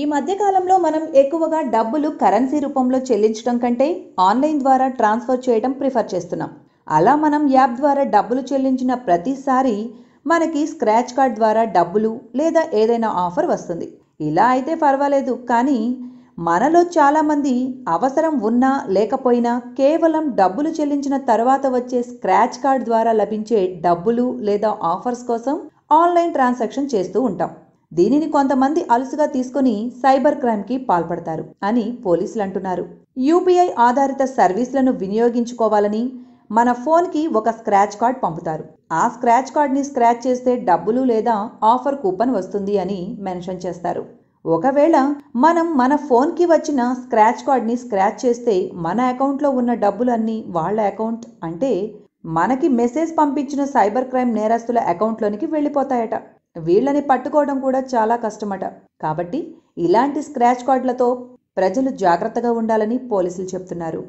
ఈ మధ్యకాలంలో మనం ఎక్కువగా డబ్బులు కరెన్సీ రూపంలో చెల్లించడం కంటే ఆన్లైన్ ద్వారా ట్రాన్స్ఫర్ చేయడం ప్రిఫర్ చేస్తున్నాం అలా మనం యాప్ ద్వారా డబ్బులు చెల్లించిన ప్రతిసారి మనకి స్క్రాచ్ కార్డ్ ద్వారా డబ్బులు లేదా ఏదైనా ఆఫర్ వస్తుంది ఇలా అయితే పర్వాలేదు కానీ మనలో చాలామంది అవసరం ఉన్నా లేకపోయినా కేవలం డబ్బులు చెల్లించిన తర్వాత వచ్చే స్క్రాచ్ కార్డ్ ద్వారా లభించే డబ్బులు లేదా ఆఫర్స్ కోసం ఆన్లైన్ ట్రాన్సాక్షన్ చేస్తూ ఉంటాం దీనిని కొంతమంది అలుసుగా తీసుకుని సైబర్ క్రైమ్కి పాల్పడతారు అని పోలీసులు అంటున్నారు యూపీఐ ఆధారిత సర్వీసులను వినియోగించుకోవాలని మన ఫోన్కి ఒక స్క్రాచ్ కార్డ్ పంపుతారు ఆ స్క్రాచ్ కార్డ్ని స్క్రాచ్ చేస్తే డబ్బులు లేదా ఆఫర్ కూపన్ వస్తుంది అని మెన్షన్ చేస్తారు ఒకవేళ మనం మన ఫోన్కి వచ్చిన స్క్రాచ్ కార్డ్ని స్క్రాచ్ చేస్తే మన అకౌంట్లో ఉన్న డబ్బులన్నీ వాళ్ళ అకౌంట్ అంటే మనకి మెసేజ్ పంపించిన సైబర్ క్రైమ్ నేరస్తుల అకౌంట్లోనికి వెళ్ళిపోతాయట వీళ్ళని పట్టుకోవడం కూడా చాలా కష్టమట కాబట్టి ఇలాంటి స్క్రాచ్ కార్డులతో ప్రజలు జాగ్రత్తగా ఉండాలని పోలీసులు చెప్తున్నారు